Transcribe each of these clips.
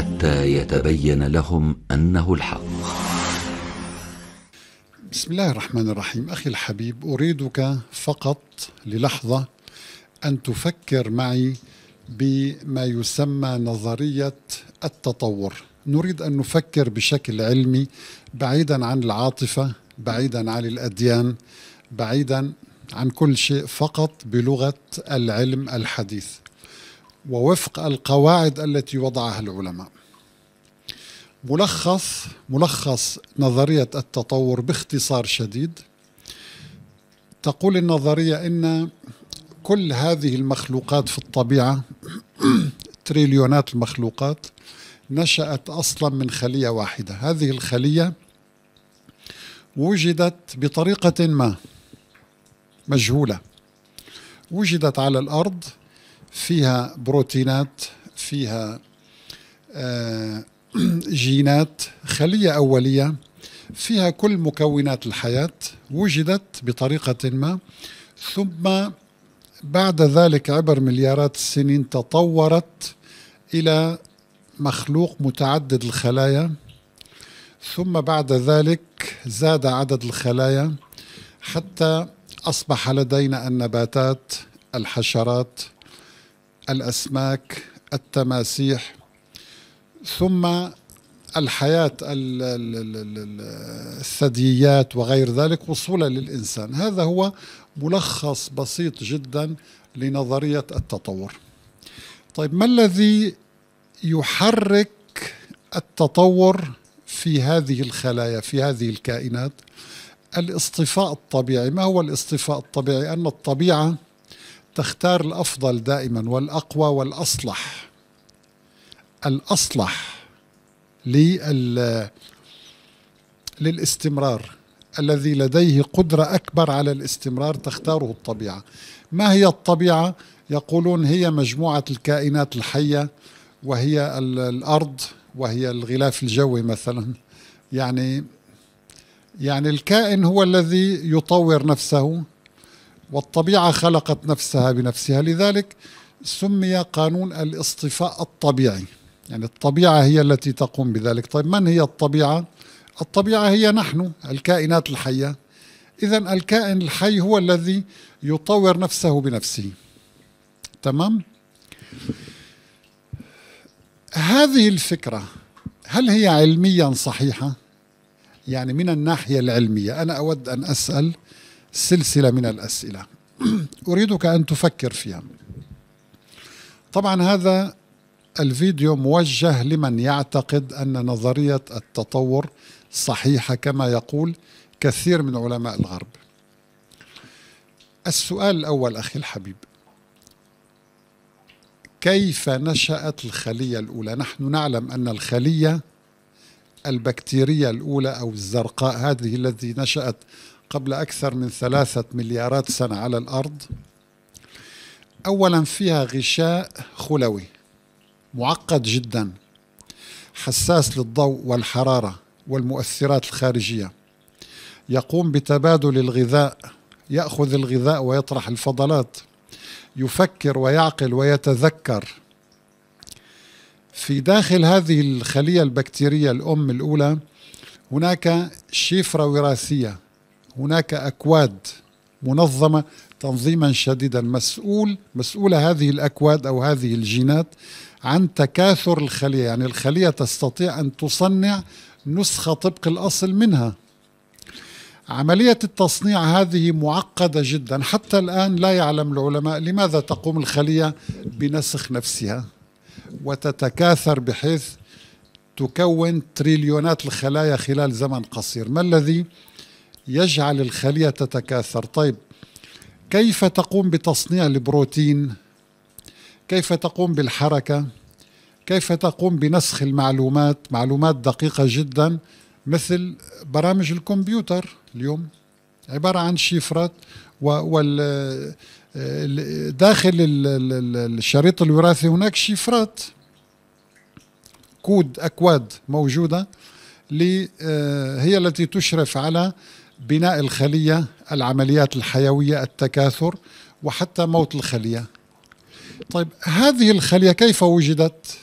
حتى يتبين لهم انه الحق بسم الله الرحمن الرحيم اخي الحبيب اريدك فقط للحظه ان تفكر معي بما يسمى نظريه التطور نريد ان نفكر بشكل علمي بعيدا عن العاطفه بعيدا عن الاديان بعيدا عن كل شيء فقط بلغه العلم الحديث ووفق القواعد التي وضعها العلماء ملخص ملخص نظرية التطور باختصار شديد تقول النظرية إن كل هذه المخلوقات في الطبيعة تريليونات المخلوقات نشأت أصلا من خلية واحدة هذه الخلية وجدت بطريقة ما مجهولة وجدت على الأرض فيها بروتينات فيها آه، جينات خلية أولية فيها كل مكونات الحياة وجدت بطريقة ما ثم بعد ذلك عبر مليارات السنين تطورت إلى مخلوق متعدد الخلايا ثم بعد ذلك زاد عدد الخلايا حتى أصبح لدينا النباتات الحشرات الأسماك التماسيح ثم الحياة الثدييات وغير ذلك وصولا للإنسان هذا هو ملخص بسيط جدا لنظرية التطور طيب ما الذي يحرك التطور في هذه الخلايا في هذه الكائنات الاصطفاء الطبيعي ما هو الاصطفاء الطبيعي أن الطبيعة تختار الافضل دائما والاقوى والاصلح الاصلح للاستمرار الذي لديه قدره اكبر على الاستمرار تختاره الطبيعه ما هي الطبيعه يقولون هي مجموعه الكائنات الحيه وهي الارض وهي الغلاف الجوي مثلا يعني يعني الكائن هو الذي يطور نفسه والطبيعة خلقت نفسها بنفسها لذلك سمي قانون الاصطفاء الطبيعي يعني الطبيعة هي التي تقوم بذلك طيب من هي الطبيعة؟ الطبيعة هي نحن الكائنات الحية إذا الكائن الحي هو الذي يطور نفسه بنفسه تمام؟ هذه الفكرة هل هي علميا صحيحة؟ يعني من الناحية العلمية أنا أود أن أسأل سلسلة من الأسئلة أريدك أن تفكر فيها طبعا هذا الفيديو موجه لمن يعتقد أن نظرية التطور صحيحة كما يقول كثير من علماء الغرب السؤال الأول أخي الحبيب كيف نشأت الخلية الأولى؟ نحن نعلم أن الخلية البكتيرية الأولى أو الزرقاء هذه التي نشأت قبل أكثر من ثلاثة مليارات سنة على الأرض أولا فيها غشاء خلوي معقد جدا حساس للضوء والحرارة والمؤثرات الخارجية يقوم بتبادل الغذاء يأخذ الغذاء ويطرح الفضلات يفكر ويعقل ويتذكر في داخل هذه الخلية البكتيرية الأم الأولى هناك شفرة وراثية هناك أكواد منظمة تنظيما شديدا مسؤول مسؤولة هذه الأكواد أو هذه الجينات عن تكاثر الخلية يعني الخلية تستطيع أن تصنع نسخة طبق الأصل منها عملية التصنيع هذه معقدة جدا حتى الآن لا يعلم العلماء لماذا تقوم الخلية بنسخ نفسها وتتكاثر بحيث تكون تريليونات الخلايا خلال زمن قصير ما الذي يجعل الخلية تتكاثر طيب كيف تقوم بتصنيع البروتين كيف تقوم بالحركة كيف تقوم بنسخ المعلومات معلومات دقيقة جدا مثل برامج الكمبيوتر اليوم عبارة عن شفرات وال داخل الشريط الوراثي هناك شفرات كود أكواد موجودة آه، هي التي تشرف على بناء الخلية العمليات الحيوية التكاثر وحتى موت الخلية طيب هذه الخلية كيف وجدت؟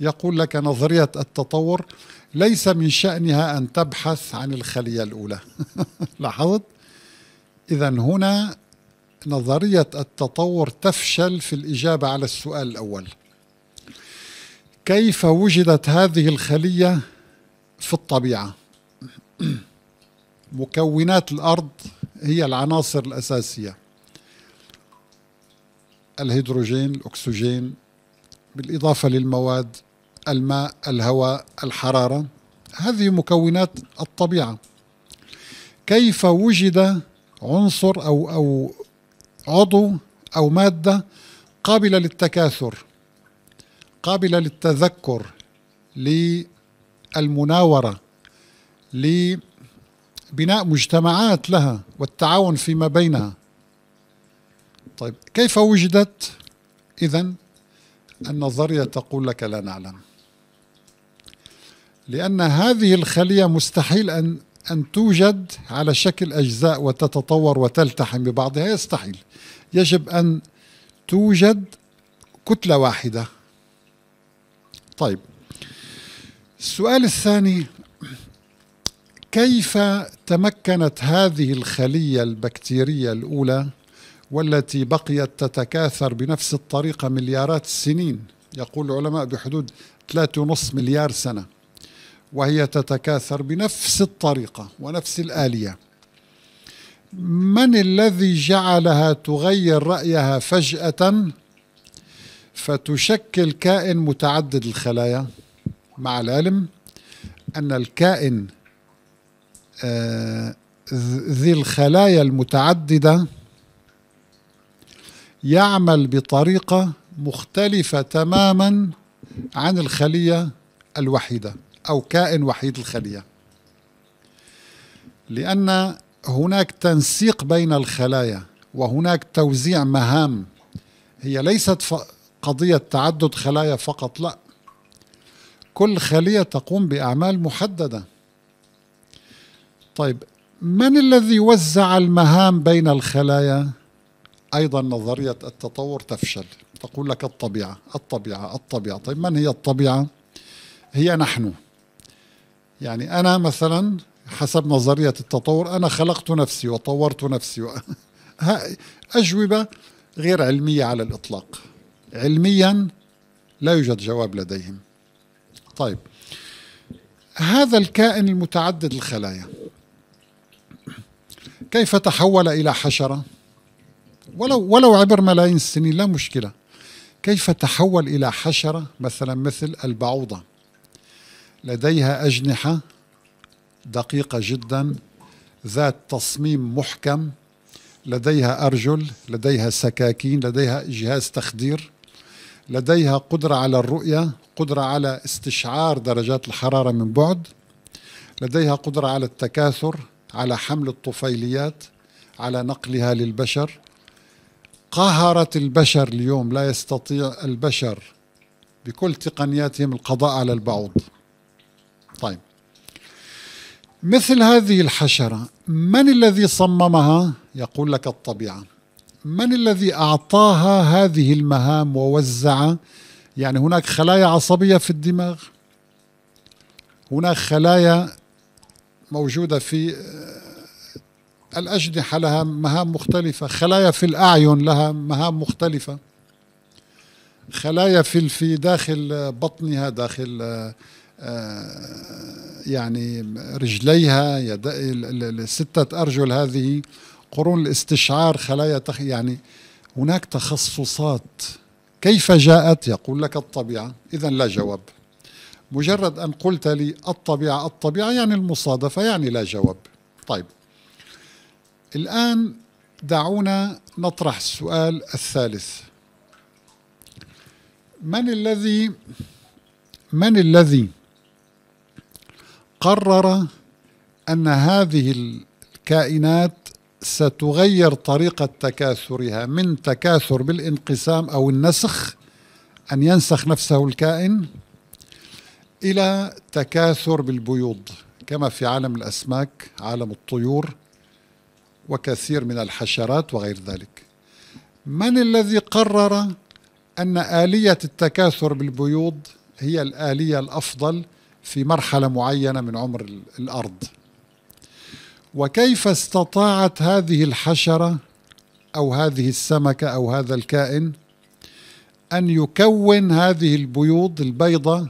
يقول لك نظرية التطور ليس من شأنها أن تبحث عن الخلية الأولى لاحظت؟ إذا هنا نظرية التطور تفشل في الإجابة على السؤال الأول كيف وجدت هذه الخلية في الطبيعة؟ مكونات الأرض هي العناصر الأساسية الهيدروجين الأكسجين بالإضافة للمواد الماء الهواء الحرارة هذه مكونات الطبيعة كيف وجد عنصر أو, أو عضو أو مادة قابلة للتكاثر قابلة للتذكر للمناورة للمناورة بناء مجتمعات لها والتعاون فيما بينها طيب كيف وجدت إذا النظرية تقول لك لا نعلم لأن هذه الخلية مستحيل أن أن توجد على شكل أجزاء وتتطور وتلتحم ببعضها يستحيل يجب أن توجد كتلة واحدة طيب السؤال الثاني كيف تمكنت هذه الخلية البكتيرية الأولى والتي بقيت تتكاثر بنفس الطريقة مليارات السنين يقول العلماء بحدود 3.5 مليار سنة وهي تتكاثر بنفس الطريقة ونفس الآلية من الذي جعلها تغير رأيها فجأة فتشكل كائن متعدد الخلايا مع العلم أن الكائن آه، ذي الخلايا المتعددة يعمل بطريقة مختلفة تماما عن الخلية الوحيدة أو كائن وحيد الخلية لأن هناك تنسيق بين الخلايا وهناك توزيع مهام هي ليست قضية تعدد خلايا فقط لا كل خلية تقوم بأعمال محددة طيب من الذي وزع المهام بين الخلايا؟ أيضا نظرية التطور تفشل تقول لك الطبيعة الطبيعة الطبيعة طيب من هي الطبيعة؟ هي نحن يعني أنا مثلا حسب نظرية التطور أنا خلقت نفسي وطورت نفسي أجوبة غير علمية على الإطلاق علميا لا يوجد جواب لديهم طيب هذا الكائن المتعدد الخلايا كيف تحول إلى حشرة ولو, ولو عبر ملايين السنين لا مشكلة كيف تحول إلى حشرة مثلا مثل البعوضة لديها أجنحة دقيقة جدا ذات تصميم محكم لديها أرجل لديها سكاكين لديها جهاز تخدير لديها قدرة على الرؤية قدرة على استشعار درجات الحرارة من بعد لديها قدرة على التكاثر على حمل الطفيليات على نقلها للبشر قهرت البشر اليوم لا يستطيع البشر بكل تقنياتهم القضاء على البعوض طيب مثل هذه الحشرة من الذي صممها يقول لك الطبيعة من الذي أعطاها هذه المهام ووزع يعني هناك خلايا عصبية في الدماغ هناك خلايا موجودة في آه، الأجنحة لها مهام مختلفة خلايا في الأعين لها مهام مختلفة خلايا في في داخل آه، بطنها داخل آه، يعني رجليها يد الستة أرجل هذه قرون الاستشعار خلايا تخ يعني هناك تخصصات كيف جاءت يقول لك الطبيعة إذا لا جواب مجرد أن قلت لي الطبيعة الطبيعة يعني المصادفة يعني لا جواب طيب الآن دعونا نطرح السؤال الثالث من الذي من الذي قرر أن هذه الكائنات ستغير طريقة تكاثرها من تكاثر بالانقسام أو النسخ أن ينسخ نفسه الكائن إلى تكاثر بالبيوض كما في عالم الأسماك عالم الطيور وكثير من الحشرات وغير ذلك من الذي قرر أن آلية التكاثر بالبيوض هي الآلية الأفضل في مرحلة معينة من عمر الأرض وكيف استطاعت هذه الحشرة أو هذه السمكة أو هذا الكائن أن يكون هذه البيوض البيضة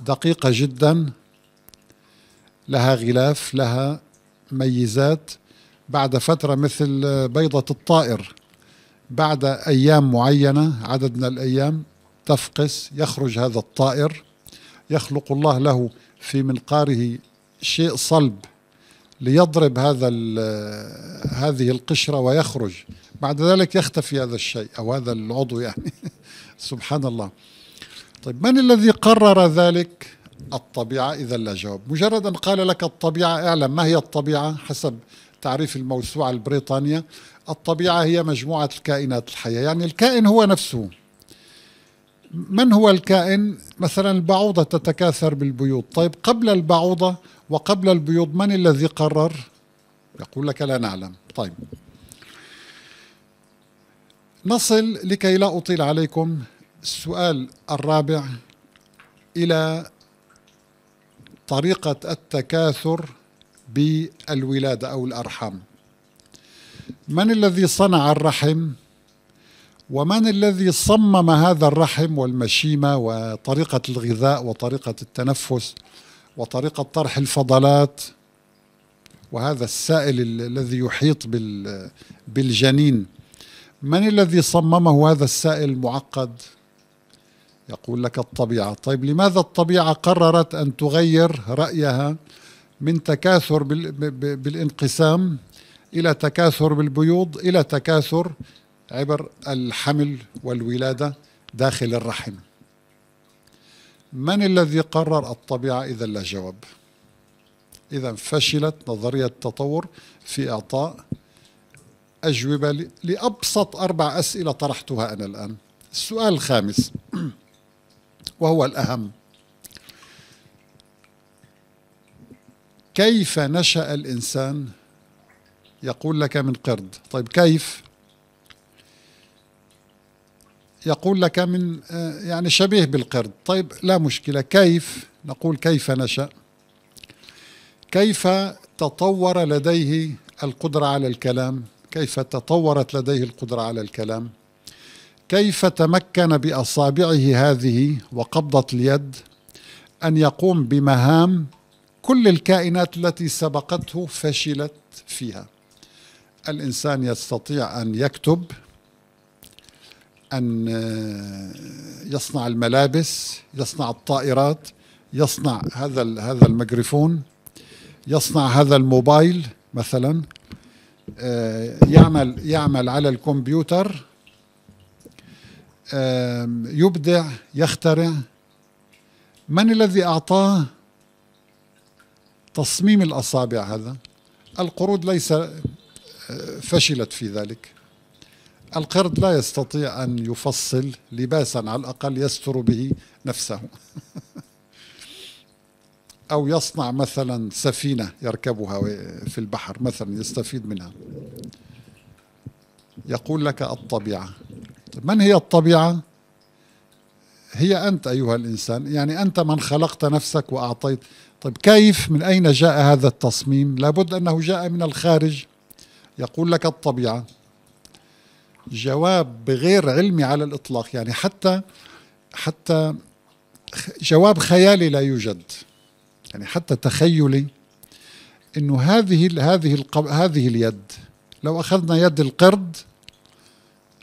دقيقة جدا لها غلاف لها ميزات بعد فترة مثل بيضة الطائر بعد أيام معينة عدد من الأيام تفقس يخرج هذا الطائر يخلق الله له في منقاره شيء صلب ليضرب هذا هذه القشرة ويخرج بعد ذلك يختفي هذا الشيء أو هذا العضو يعني سبحان الله طيب من الذي قرر ذلك الطبيعة إذا لا جواب مجرد أن قال لك الطبيعة اعلم ما هي الطبيعة حسب تعريف الموسوعة البريطانية الطبيعة هي مجموعة الكائنات الحية يعني الكائن هو نفسه من هو الكائن مثلا البعوضة تتكاثر بالبيوض طيب قبل البعوضة وقبل البيوض من الذي قرر يقول لك لا نعلم طيب نصل لكي لا أطيل عليكم السؤال الرابع إلى طريقة التكاثر بالولادة أو الأرحام من الذي صنع الرحم ومن الذي صمم هذا الرحم والمشيمة وطريقة الغذاء وطريقة التنفس وطريقة طرح الفضلات وهذا السائل الذي يحيط بالجنين من الذي صممه هذا السائل المعقد يقول لك الطبيعة طيب لماذا الطبيعة قررت أن تغير رأيها من تكاثر بالانقسام إلى تكاثر بالبيوض إلى تكاثر عبر الحمل والولادة داخل الرحم من الذي قرر الطبيعة إذا لا جواب إذا فشلت نظرية التطور في إعطاء أجوبة لأبسط أربع أسئلة طرحتها أنا الآن السؤال الخامس وهو الأهم كيف نشأ الإنسان يقول لك من قرد طيب كيف يقول لك من آه، يعني شبيه بالقرد طيب لا مشكلة كيف نقول كيف نشأ كيف تطور لديه القدرة على الكلام كيف تطورت لديه القدرة على الكلام كيف تمكن باصابعه هذه وقبضه اليد ان يقوم بمهام كل الكائنات التي سبقته فشلت فيها الانسان يستطيع ان يكتب ان آه، يصنع الملابس يصنع الطائرات يصنع هذا هذا الميكروفون يصنع هذا الموبايل مثلا آه، يعمل يعمل على الكمبيوتر يبدع يخترع من الذي أعطاه تصميم الأصابع هذا القرود ليس آه، فشلت في ذلك القرد لا يستطيع أن يفصل لباسا على الأقل يستر به نفسه أو يصنع مثلا سفينة يركبها في البحر مثلا يستفيد منها يقول لك الطبيعة من هي الطبيعة؟ هي أنت أيها الإنسان يعني أنت من خلقت نفسك وأعطيت طيب كيف من أين جاء هذا التصميم؟ لابد أنه جاء من الخارج يقول لك الطبيعة جواب بغير علمي على الإطلاق يعني حتى حتى جواب خيالي لا يوجد يعني حتى تخيلي انه هذه هذه هذه اليد لو اخذنا يد القرد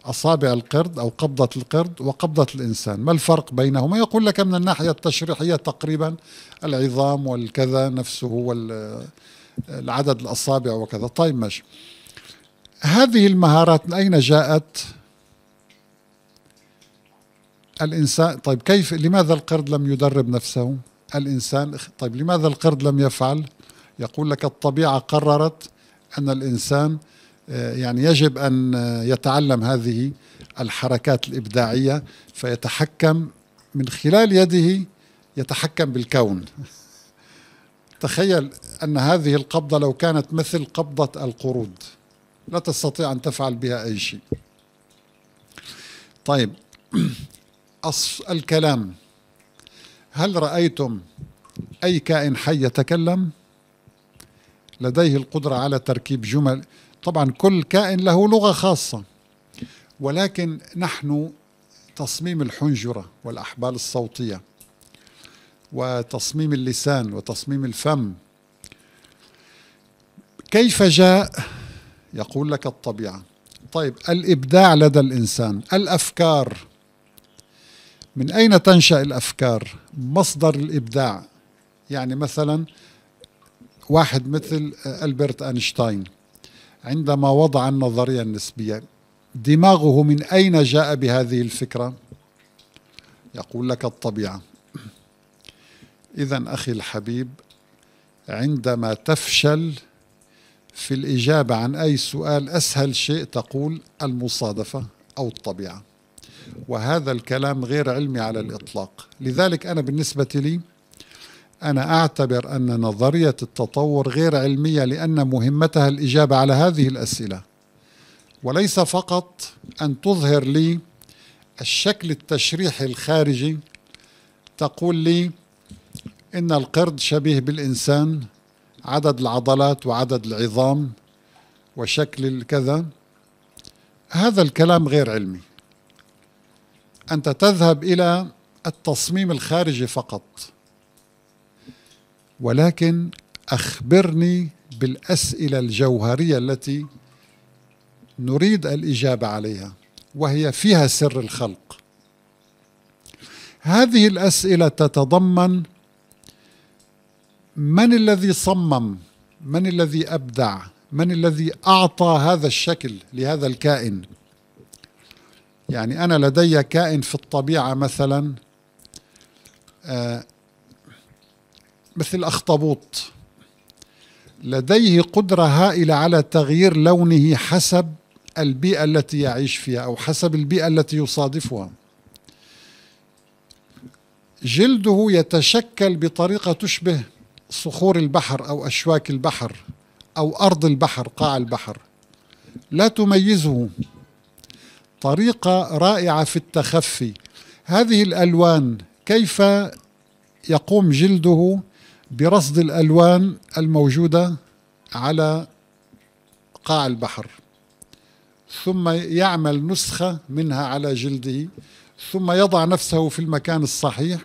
أصابع القرد أو قبضة القرد وقبضة الإنسان ما الفرق بينهما يقول لك من الناحية التشريحية تقريبا العظام والكذا نفسه والعدد الأصابع وكذا طيب ماشي هذه المهارات من أين جاءت الإنسان طيب كيف لماذا القرد لم يدرب نفسه الإنسان طيب لماذا القرد لم يفعل يقول لك الطبيعة قررت أن الإنسان آه، يعني يجب أن يتعلم هذه الحركات الإبداعية فيتحكم من خلال يده يتحكم بالكون تخيل أن هذه القبضة لو كانت مثل قبضة القرود لا تستطيع أن تفعل بها أي شيء طيب أصف الكلام هل رأيتم أي كائن حي يتكلم لديه القدرة على تركيب جمل طبعا كل كائن له لغة خاصة ولكن نحن تصميم الحنجرة والأحبال الصوتية وتصميم اللسان وتصميم الفم كيف جاء يقول لك الطبيعة طيب الإبداع لدى الإنسان الأفكار من أين تنشأ الأفكار مصدر الإبداع يعني مثلا واحد مثل ألبرت أينشتاين عندما وضع النظرية النسبية دماغه من أين جاء بهذه الفكرة؟ يقول لك الطبيعة إذا أخي الحبيب عندما تفشل في الإجابة عن أي سؤال أسهل شيء تقول المصادفة أو الطبيعة وهذا الكلام غير علمي على الإطلاق لذلك أنا بالنسبة لي أنا أعتبر أن نظرية التطور غير علمية لأن مهمتها الإجابة على هذه الأسئلة وليس فقط أن تظهر لي الشكل التشريحي الخارجي تقول لي إن القرد شبيه بالإنسان عدد العضلات وعدد العظام وشكل الكذا هذا الكلام غير علمي أنت تذهب إلى التصميم الخارجي فقط ولكن أخبرني بالأسئلة الجوهرية التي نريد الإجابة عليها وهي فيها سر الخلق هذه الأسئلة تتضمن من الذي صمم من الذي أبدع من الذي أعطى هذا الشكل لهذا الكائن يعني أنا لدي كائن في الطبيعة مثلا آه، مثل الأخطبوط لديه قدرة هائلة على تغيير لونه حسب البيئة التي يعيش فيها أو حسب البيئة التي يصادفها جلده يتشكل بطريقة تشبه صخور البحر أو أشواك البحر أو أرض البحر قاع البحر لا تميزه طريقة رائعة في التخفي هذه الألوان كيف يقوم جلده برصد الألوان الموجودة على قاع البحر ثم يعمل نسخة منها على جلده ثم يضع نفسه في المكان الصحيح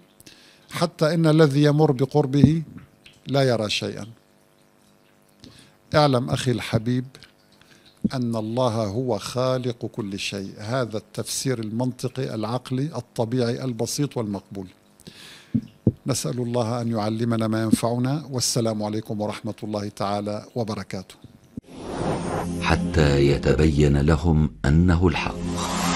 حتى إن الذي يمر بقربه لا يرى شيئا اعلم أخي الحبيب أن الله هو خالق كل شيء هذا التفسير المنطقي العقلي الطبيعي البسيط والمقبول نسأل الله أن يعلمنا ما ينفعنا والسلام عليكم ورحمة الله تعالى وبركاته حتى يتبين لهم أنه الحق